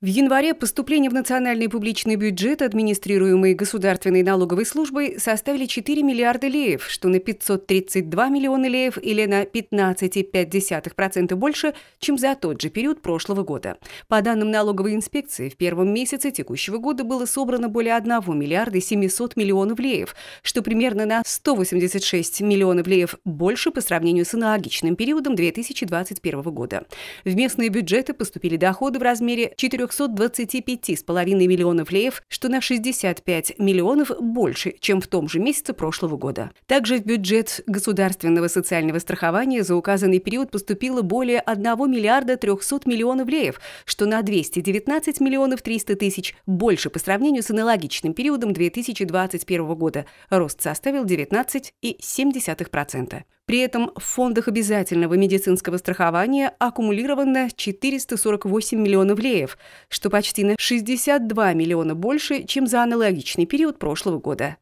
В январе поступления в национальный публичный бюджет, администрируемые Государственной налоговой службой, составили 4 миллиарда леев, что на 532 миллиона леев или на 15,5% больше, чем за тот же период прошлого года. По данным налоговой инспекции, в первом месяце текущего года было собрано более 1 миллиарда 700 миллионов леев, что примерно на 186 миллионов леев больше по сравнению с аналогичным периодом 2021 года. В местные бюджеты поступили доходы в размере 4 325,5 миллионов леев, что на 65 миллионов больше, чем в том же месяце прошлого года. Также в бюджет государственного социального страхования за указанный период поступило более 1 миллиарда 300 миллионов леев, что на 219 миллионов 300 тысяч больше по сравнению с аналогичным периодом 2021 года. Рост составил 19,7%. При этом в фондах обязательного медицинского страхования аккумулировано 448 миллионов леев, что почти на 62 миллиона больше, чем за аналогичный период прошлого года.